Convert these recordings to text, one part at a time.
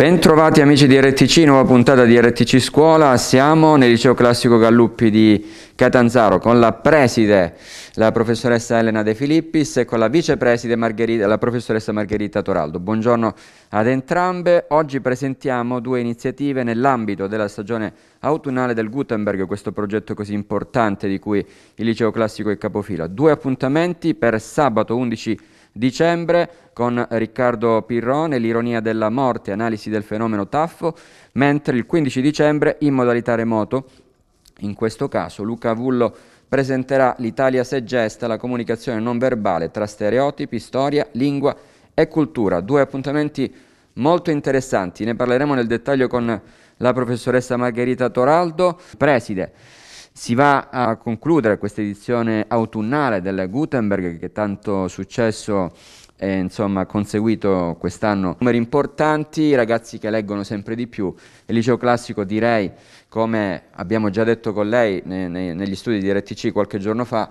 Bentrovati amici di RTC, nuova puntata di RTC Scuola, siamo nel liceo classico Galluppi di Catanzaro con la preside, la professoressa Elena De Filippis e con la vicepreside la professoressa Margherita Toraldo. Buongiorno ad entrambe, oggi presentiamo due iniziative nell'ambito della stagione autunnale del Gutenberg, questo progetto così importante di cui il liceo classico è capofila. Due appuntamenti per sabato 11 dicembre con Riccardo Pirrone, l'ironia della morte, analisi del fenomeno Taffo, mentre il 15 dicembre in modalità remoto, in questo caso Luca Vullo presenterà l'Italia se gesta, la comunicazione non verbale tra stereotipi, storia, lingua e cultura, due appuntamenti molto interessanti, ne parleremo nel dettaglio con la professoressa Margherita Toraldo, preside si va a concludere questa edizione autunnale del Gutenberg che tanto successo e insomma conseguito quest'anno numeri importanti, ragazzi che leggono sempre di più. Il liceo classico direi, come abbiamo già detto con lei ne, ne, negli studi di RTC qualche giorno fa,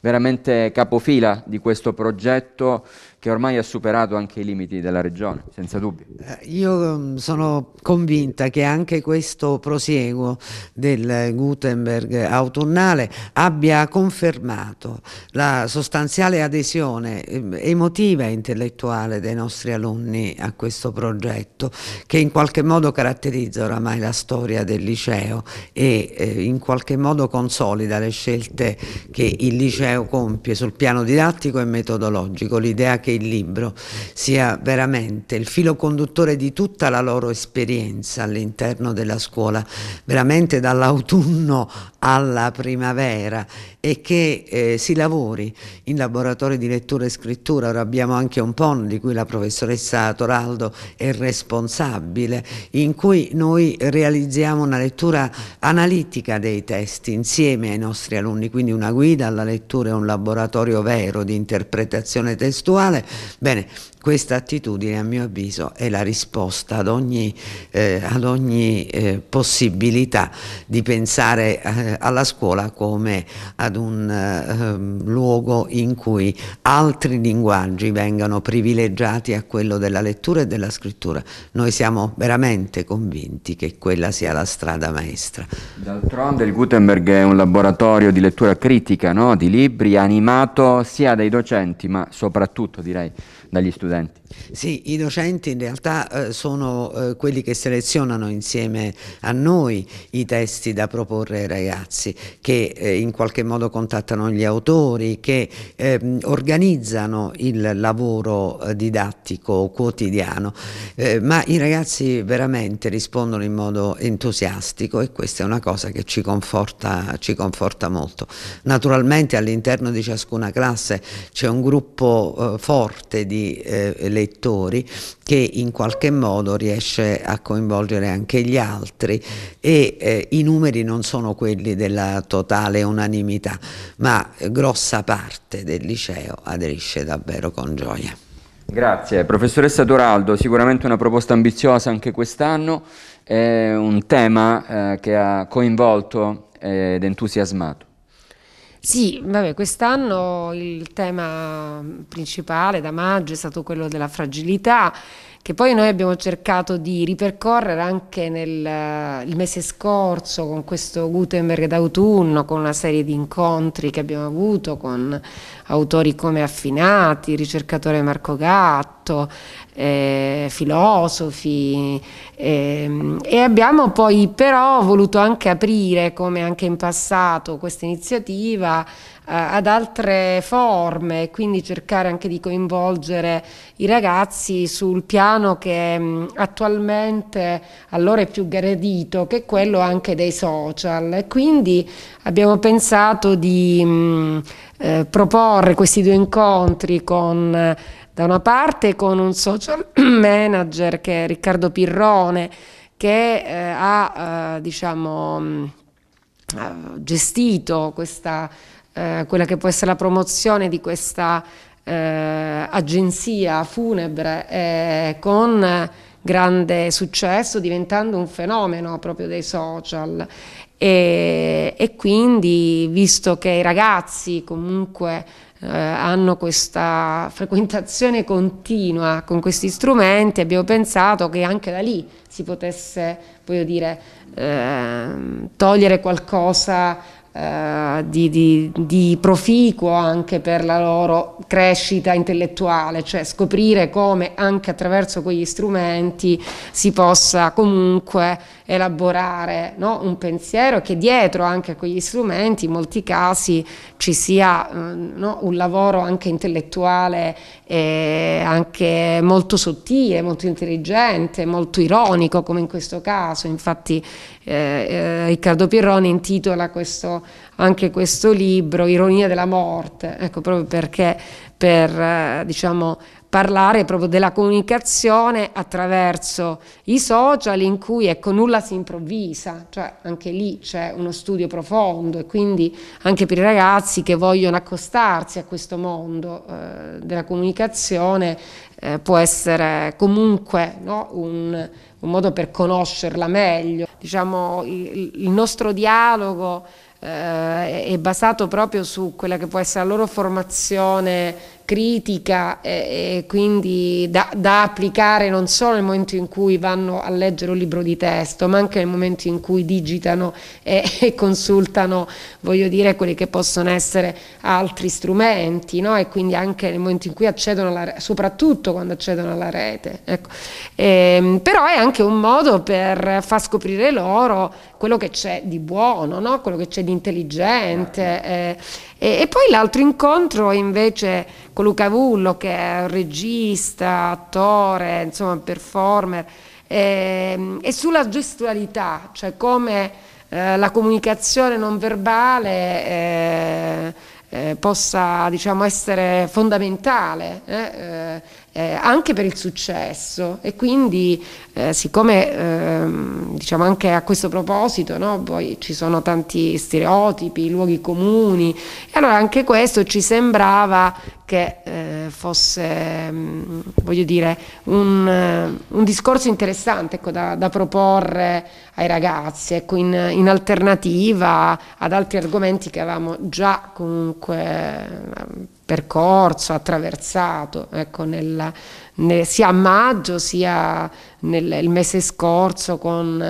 veramente capofila di questo progetto che ormai ha superato anche i limiti della regione, senza dubbio. Eh, io mm, sono convinta che anche questo prosieguo del Gutenberg autunnale abbia confermato la sostanziale adesione mm, emotiva e intellettuale dei nostri alunni a questo progetto, che in qualche modo caratterizza oramai la storia del liceo e eh, in qualche modo consolida le scelte che il liceo compie sul piano didattico e metodologico. L'idea che il libro sia veramente il filo conduttore di tutta la loro esperienza all'interno della scuola, veramente dall'autunno alla primavera e che eh, si lavori in laboratori di lettura e scrittura. Ora abbiamo anche un PON di cui la professoressa Toraldo è responsabile, in cui noi realizziamo una lettura analitica dei testi insieme ai nostri alunni, quindi una guida alla lettura e un laboratorio vero di interpretazione testuale. Bene, questa attitudine a mio avviso è la risposta ad ogni, eh, ad ogni eh, possibilità di pensare eh, alla scuola come ad un ehm, luogo in cui altri linguaggi vengano privilegiati a quello della lettura e della scrittura. Noi siamo veramente convinti che quella sia la strada maestra. D'altronde il Gutenberg è un laboratorio di lettura critica, no? di libri animato sia dai docenti ma soprattutto direi dagli studenti. Sì, i docenti in realtà eh, sono eh, quelli che selezionano insieme a noi i testi da proporre ai ragazzi, che eh, in qualche modo contattano gli autori, che ehm, organizzano il lavoro eh, didattico quotidiano, eh, ma i ragazzi veramente rispondono in modo entusiastico e questa è una cosa che ci conforta, ci conforta molto. Naturalmente all'interno di ciascuna classe c'è un gruppo eh, forte di eh, lettori che in qualche modo riesce a coinvolgere anche gli altri e eh, i numeri non sono quelli della totale unanimità, ma grossa parte del liceo aderisce davvero con gioia. Grazie. Professoressa Doraldo, sicuramente una proposta ambiziosa anche quest'anno, è un tema eh, che ha coinvolto eh, ed entusiasmato. Sì, vabbè, quest'anno il tema principale da maggio è stato quello della fragilità che poi noi abbiamo cercato di ripercorrere anche nel eh, mese scorso con questo Gutenberg d'autunno, con una serie di incontri che abbiamo avuto con autori come Affinati, il ricercatore Marco Gatto, eh, filosofi eh, e abbiamo poi però voluto anche aprire, come anche in passato, questa iniziativa eh, ad altre forme, quindi cercare anche di coinvolgere i ragazzi sul piano che mh, mm, attualmente allora è più gradito, che è quello anche dei social. E quindi abbiamo pensato di mh, mm, eh, proporre questi due incontri con da una parte con un social manager che è Riccardo Pirrone che eh, ha eh, diciamo, mh, mm, gestito questa eh, quella che può essere la promozione di questa eh, agenzia funebre eh, con grande successo diventando un fenomeno proprio dei social e, e quindi visto che i ragazzi comunque eh, hanno questa frequentazione continua con questi strumenti abbiamo pensato che anche da lì si potesse voglio dire ehm, togliere qualcosa eh, di, di, di, proficuo anche per la loro crescita intellettuale, cioè scoprire come anche attraverso quegli strumenti si possa comunque elaborare no? un pensiero che dietro anche a quegli strumenti in molti casi ci sia ehm, no? un lavoro anche intellettuale anche molto sottile, molto intelligente, molto ironico come in questo caso, infatti eh, eh, Riccardo Pirroni intitola questo, anche questo libro Ironia della morte, ecco proprio perché per eh, diciamo parlare proprio della comunicazione attraverso i social in cui ecco, nulla si improvvisa, cioè anche lì c'è uno studio profondo e quindi anche per i ragazzi che vogliono accostarsi a questo mondo eh, della comunicazione eh, può essere comunque no, un, un, modo per conoscerla meglio. Diciamo, il, il nostro dialogo eh, è basato proprio su quella che può essere la loro formazione critica eh, e, quindi da, da, applicare non solo nel momento in cui vanno a leggere un libro di testo, ma anche nel momento in cui digitano e, e consultano, voglio dire, quelli che possono essere altri strumenti, no? e quindi anche nel momento in cui accedono alla rete, soprattutto quando accedono alla rete. Ecco. E, ehm, però è anche un modo per far scoprire loro quello che c'è di buono, no? quello che c'è di intelligente. Certo. Eh, e, e poi l'altro incontro invece con Luca Vullo che è un regista, attore, insomma performer, e, ehm, e sulla gestualità, cioè come eh, la comunicazione non verbale... Eh, eh, possa diciamo, essere fondamentale eh, eh, eh, anche per il successo e quindi eh, siccome ehm, diciamo anche a questo proposito no, poi ci sono tanti stereotipi, luoghi comuni, e allora anche questo ci sembrava che eh, fosse, mm, voglio dire, un, eh, un discorso interessante ecco, da, da, proporre ai ragazzi, ecco, in, in, alternativa ad altri argomenti che avevamo già comunque eh, percorso, attraversato, ecco, nel, ne, sia a maggio sia nel mese scorso con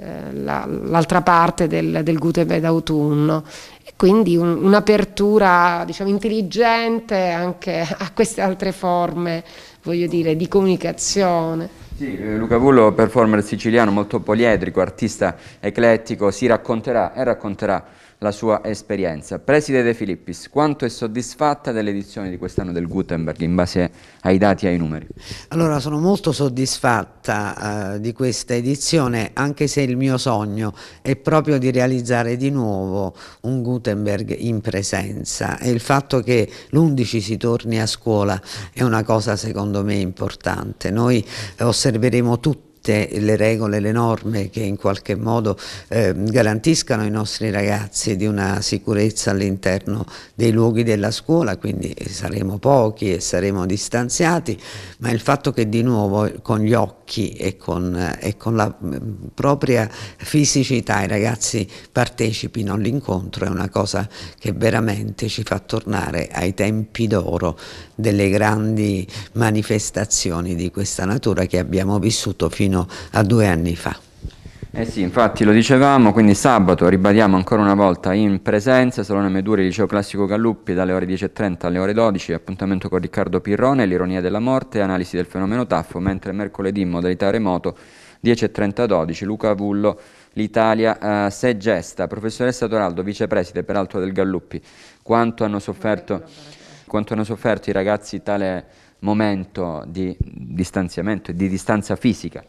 eh, l'altra parte del, del Gutenberg d'autunno e quindi un, un'apertura diciamo, intelligente anche a queste altre forme, voglio dire, di comunicazione. Sì, eh, Luca Vullo, performer siciliano molto poliedrico, artista eclettico, si racconterà e racconterà la sua esperienza. Preside De Filippis, quanto è soddisfatta dell'edizione di quest'anno del Gutenberg in base ai dati e ai numeri? Allora, sono molto soddisfatta eh, di questa edizione, anche se il mio sogno è proprio di realizzare di nuovo un Gutenberg in presenza e il fatto che l'11 si torni a scuola è una cosa secondo me importante. Noi eh, osserveremo tutti scritte le regole, le norme che in qualche modo eh, garantiscano ai nostri ragazzi di una sicurezza all'interno dei luoghi della scuola, quindi saremo pochi e saremo distanziati, ma il fatto che di nuovo eh, con gli occhi e con, eh, e con la mm, propria fisicità i ragazzi partecipino all'incontro è una cosa che veramente ci fa tornare ai tempi d'oro delle grandi manifestazioni di questa natura che abbiamo vissuto fino fino a due anni fa. Eh sì, infatti lo dicevamo, quindi sabato ribadiamo ancora una volta in presenza, Salone Meduri, Liceo Classico Galluppi, dalle ore 10.30 alle ore 12, appuntamento con Riccardo Pirrone, l'ironia della morte, analisi del fenomeno TAFO, mentre mercoledì in modalità remoto 10.30 12, Luca Vullo, l'Italia eh, se gesta, professoressa Toraldo, vicepreside peraltro del Galluppi, quanto hanno sofferto, quanto hanno sofferto i ragazzi tale momento di distanziamento, e di distanza fisica.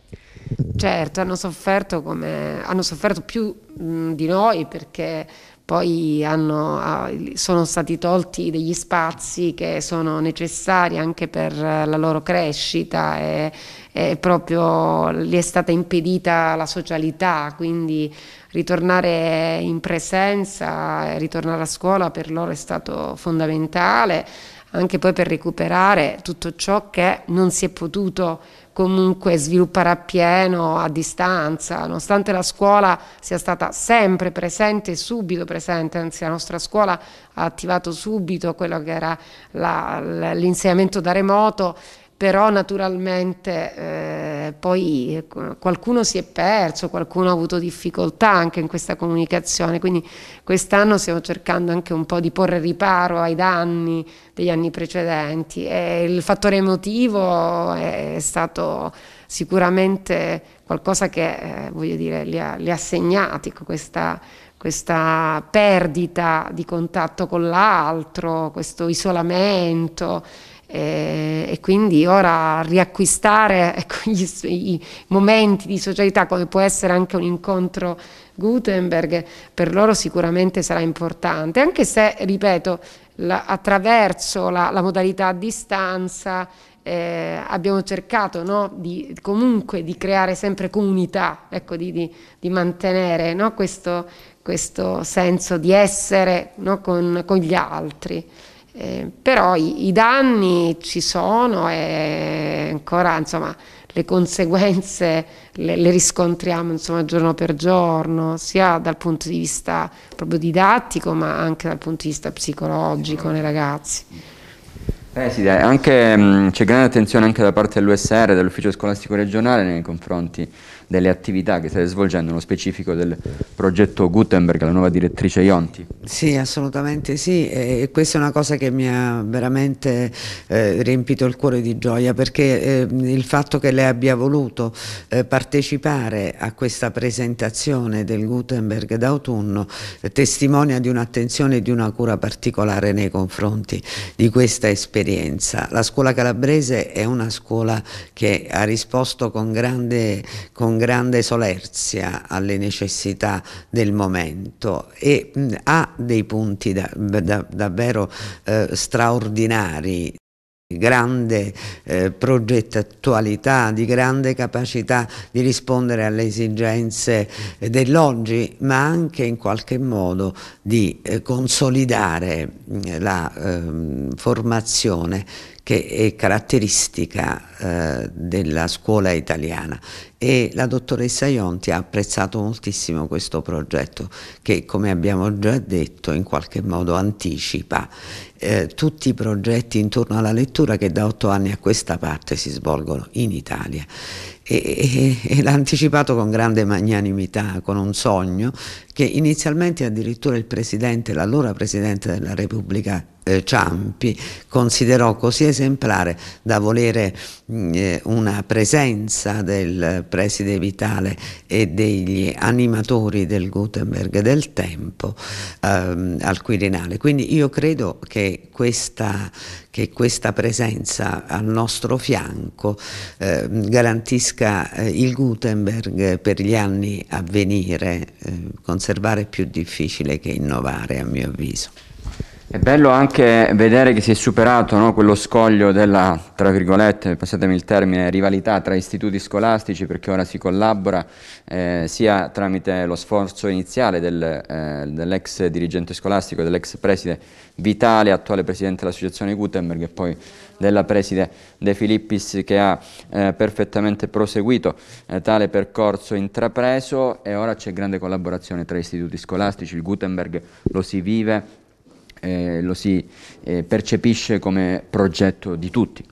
Certo, hanno sofferto, come, hanno sofferto più mh, di noi perché poi hanno, ah, sono stati tolti degli spazi che sono necessari anche per la loro crescita e, e proprio gli è stata impedita la socialità, quindi ritornare in presenza, ritornare a scuola per loro è stato fondamentale, anche poi per recuperare tutto ciò che non si è potuto comunque sviluppare appieno a distanza, nonostante la scuola sia stata sempre presente, subito presente, anzi la nostra scuola ha attivato subito quello che era l'insegnamento da remoto, però naturalmente eh, poi eh, qualcuno si è perso, qualcuno ha avuto difficoltà anche in questa comunicazione, quindi quest'anno stiamo cercando anche un po' di porre riparo ai danni degli anni precedenti e il fattore emotivo è stato sicuramente qualcosa che eh, voglio dire, li, ha, li ha segnati ecco, questa, questa perdita di contatto con l'altro, questo isolamento eh, e quindi ora riacquistare ecco, gli, i momenti di socialità come può essere anche un incontro Gutenberg per loro sicuramente sarà importante, anche se, ripeto, la, attraverso la, la, modalità a distanza eh, abbiamo cercato no, di, comunque di creare sempre comunità, ecco, di, di, di, mantenere no, questo, questo, senso di essere no, con, con gli altri. Eh, però i, i, danni ci sono e ancora insomma, le conseguenze le, le riscontriamo insomma, giorno per giorno, sia dal punto di vista proprio didattico ma anche dal punto di vista psicologico nei ragazzi. Eh sì, dai, anche, mm, c'è grande attenzione anche da parte dell'USR, dell'Ufficio Scolastico Regionale nei confronti delle attività che state svolgendo, nello specifico del progetto Gutenberg, la nuova direttrice Ionti. Sì, assolutamente sì, e questa è una cosa che mi ha veramente eh, riempito il cuore di gioia, perché eh, il fatto che lei abbia voluto eh, partecipare a questa presentazione del Gutenberg d'autunno eh, testimonia di un'attenzione e di una cura particolare nei confronti di questa esperienza. La scuola calabrese è una scuola che ha risposto con grande, con grande solerzia alle necessità del momento e mh, mm, ha dei punti da, da, davvero eh, straordinari grande eh, progettualità, di grande capacità di rispondere alle esigenze eh, dell'oggi, ma anche in qualche modo di eh, consolidare mm, la eh, formazione che è caratteristica eh, della scuola italiana e la dottoressa Ionti ha apprezzato moltissimo questo progetto che come abbiamo già detto in qualche modo anticipa eh, tutti i progetti intorno alla lettura che da otto anni a questa parte si svolgono in Italia e, e, e l'ha anticipato con grande magnanimità, con un sogno che inizialmente addirittura il presidente, l'allora presidente della Repubblica eh, Ciampi considerò così esemplare da volere mm, eh, una presenza del preside Vitale e degli animatori del Gutenberg del tempo ehm, al Quirinale. Quindi io credo che questa, che questa presenza al nostro fianco eh, garantisca eh, il Gutenberg per gli anni a venire, eh, conservare è più difficile che innovare a mio avviso. È bello anche vedere che si è superato no, quello scoglio della, tra virgolette, passatemi il termine, rivalità tra istituti scolastici perché ora si collabora eh, sia tramite lo sforzo iniziale del, eh, dell'ex dirigente scolastico, dell'ex preside Vitale, attuale presidente dell'associazione Gutenberg e poi della preside De Filippis che ha eh, perfettamente proseguito eh, tale percorso intrapreso e ora c'è grande collaborazione tra istituti scolastici, il Gutenberg lo si vive eh, lo si eh, percepisce come progetto di tutti.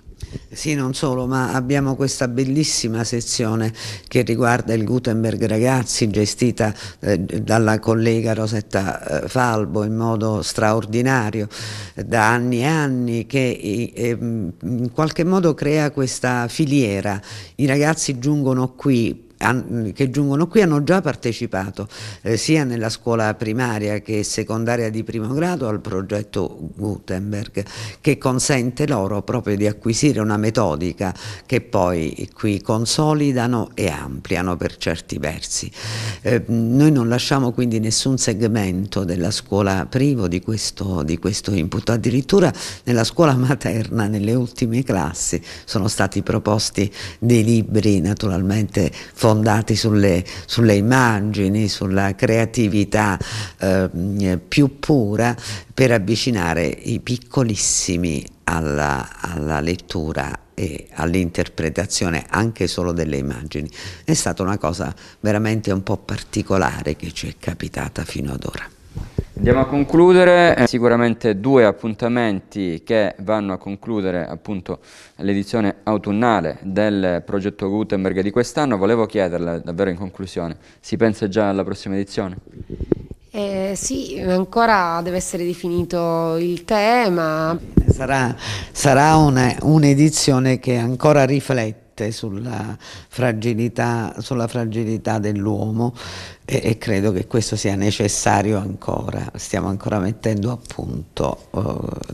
Sì, non solo, ma abbiamo questa bellissima sezione che riguarda il Gutenberg Ragazzi, gestita eh, dalla collega Rosetta eh, Falbo in modo straordinario eh, da anni e anni, che eh, in qualche modo crea questa filiera. I ragazzi giungono qui che giungono qui hanno già partecipato eh, sia nella scuola primaria che secondaria di primo grado al progetto Gutenberg che consente loro proprio di acquisire una metodica che poi qui consolidano e ampliano per certi versi. Eh, noi non lasciamo quindi nessun segmento della scuola privo di questo, di questo input, addirittura nella scuola materna, nelle ultime classi, sono stati proposti dei libri naturalmente formati fondati sulle, sulle immagini, sulla creatività eh, più pura per avvicinare i piccolissimi alla, alla lettura e all'interpretazione anche solo delle immagini. È stata una cosa veramente un po' particolare che ci è capitata fino ad ora. Andiamo a concludere eh, sicuramente due appuntamenti che vanno a concludere appunto l'edizione autunnale del progetto Gutenberg di quest'anno. Volevo chiederle davvero in conclusione, si pensa già alla prossima edizione? Eh, sì, ancora deve essere definito il tema. Sarà, sarà un'edizione che ancora riflette riflette sulla fragilità, fragilità dell'uomo e, e, credo che questo sia necessario ancora, stiamo ancora mettendo a punto eh,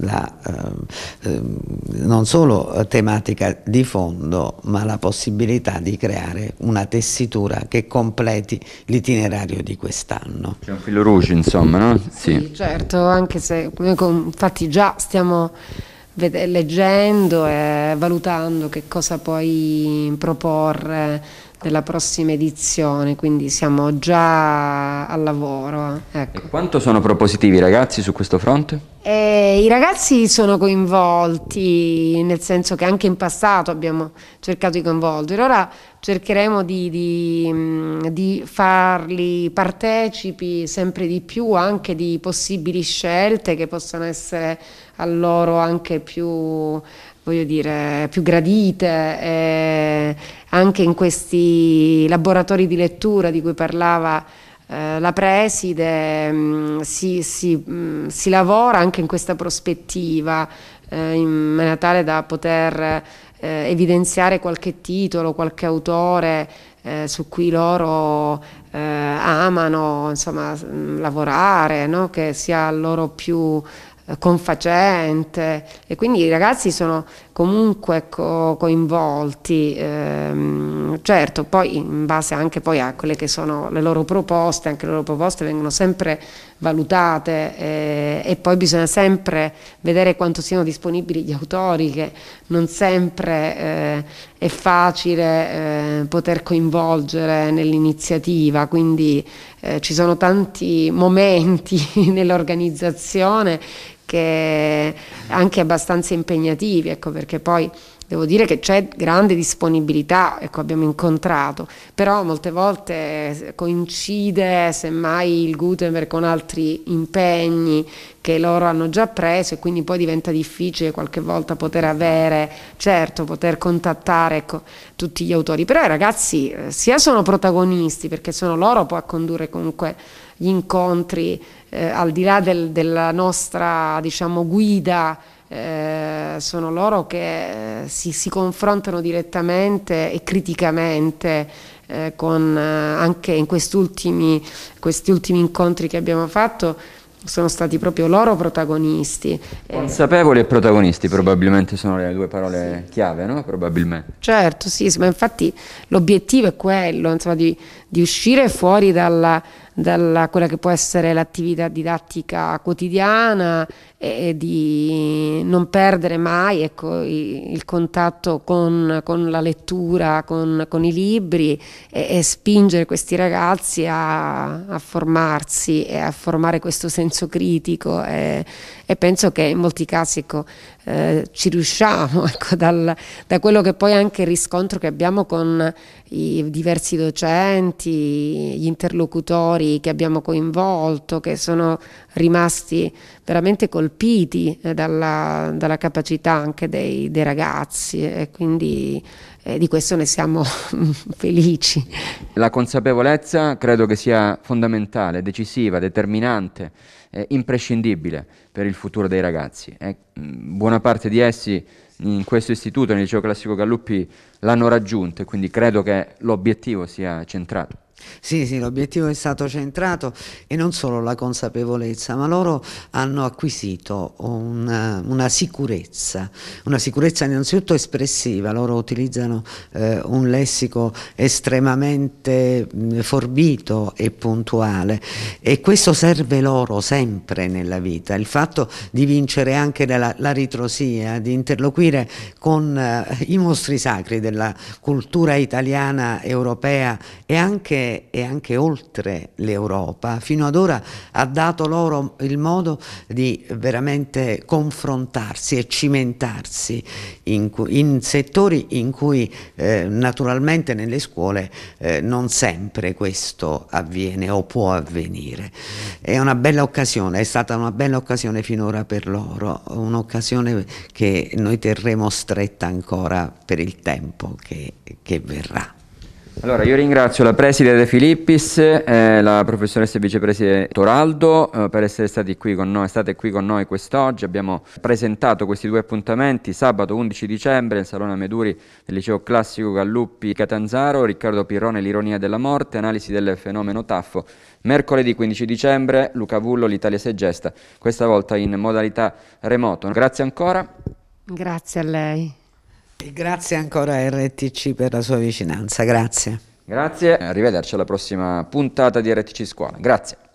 la, eh, ehm, non solo tematica di fondo ma la possibilità di creare una tessitura che completi l'itinerario di quest'anno. C'è un filo rouge insomma, no? Sì, sì certo, anche se ecco, infatti già stiamo ved- leggendo e valutando che cosa puoi proporre della prossima edizione, quindi siamo già al lavoro. Eh, ecco. quanto sono propositivi i ragazzi su questo fronte? E I ragazzi sono coinvolti, nel senso che anche in passato abbiamo cercato di coinvolgere. Ora cercheremo di, di, mm, di, farli partecipi sempre di più anche di possibili scelte che possano essere a loro anche più, dire, più gradite. E anche in questi laboratori di lettura di cui parlava eh, la preside mm, si, si, mm, si, lavora anche in questa prospettiva eh, in maniera tale da poter eh, evidenziare qualche titolo, qualche autore eh, su cui loro eh, amano insomma, mm, lavorare, no? che sia loro più eh, confacente e quindi i ragazzi sono comunque co- coinvolti, ehm, certo poi in base anche poi a quelle che sono le loro proposte, anche le loro proposte vengono sempre valutate eh, e poi bisogna sempre vedere quanto siano disponibili gli autori che non sempre eh, è facile eh, poter coinvolgere nell'iniziativa, quindi eh, ci sono tanti momenti nell'organizzazione anche, anche abbastanza impegnativi, ecco, perché poi devo dire che c'è grande disponibilità, ecco, abbiamo incontrato, però molte volte eh, coincide semmai il Gutenberg con altri impegni che loro hanno già preso e quindi poi diventa difficile qualche volta poter avere, certo, poter contattare ecco, tutti gli autori, però i ragazzi eh, sia sono protagonisti perché sono loro poi a condurre comunque gli incontri, eh, al di là del, della nostra diciamo, guida, eh, sono loro che eh, si, si, confrontano direttamente e criticamente eh, con, eh, anche in questi ultimi, questi ultimi incontri che abbiamo fatto sono stati proprio loro protagonisti. Consapevoli e protagonisti sì. probabilmente sono le due parole sì. chiave, no? Probabilmente. Certo, sì, ma infatti l'obiettivo è quello, insomma, di, di uscire fuori dalla, dalla quella che può essere l'attività didattica quotidiana e, di non perdere mai ecco, i, il contatto con, con, la lettura, con, con i libri e, e, spingere questi ragazzi a, a, formarsi e a formare questo senso critico e, e penso che in molti casi ecco, eh, ci riusciamo ecco, dal, da quello che poi anche il riscontro che abbiamo con i diversi docenti, gli interlocutori che abbiamo coinvolto, che sono rimasti veramente colpiti eh, dalla, dalla capacità anche dei, dei, ragazzi e quindi eh, di questo ne siamo felici. La consapevolezza credo che sia fondamentale, decisiva, determinante, eh, imprescindibile per il futuro dei ragazzi. Eh, buona parte di essi in questo istituto, nel liceo classico Galluppi, l'hanno raggiunto e quindi credo che l'obiettivo sia centrato. Sì, sì, l'obiettivo è stato centrato e non solo la consapevolezza, ma loro hanno acquisito una, eh, una sicurezza, una sicurezza innanzitutto espressiva, loro utilizzano eh, un lessico estremamente mh, mm, forbito e puntuale e questo serve loro sempre nella vita, il fatto di vincere anche la, la ritrosia, di interloquire con eh, i mostri sacri della cultura italiana, europea e anche e anche oltre l'Europa fino ad ora ha dato loro il modo di veramente confrontarsi e cimentarsi in, in settori in cui eh, naturalmente nelle scuole eh, non sempre questo avviene o può avvenire. È una bella occasione, è stata una bella occasione finora per loro, un'occasione che noi terremo stretta ancora per il tempo che, che verrà. Allora, io ringrazio la Preside De Filippis, eh, la professoressa e vicepreside Toraldo eh, per essere stati qui con noi, state qui con noi quest'oggi. Abbiamo presentato questi due appuntamenti sabato 11 dicembre nel Salone Meduri del Liceo Classico Galluppi Catanzaro, Riccardo Pirrone, L'ironia della morte, analisi del fenomeno Taffo. Mercoledì 15 dicembre, Luca Vullo, l'Italia Segesta, questa volta in modalità remoto. Grazie ancora. Grazie a lei. Grazie ancora a RTC per la sua vicinanza, grazie. Grazie, arrivederci alla prossima puntata di RTC Scuola, grazie.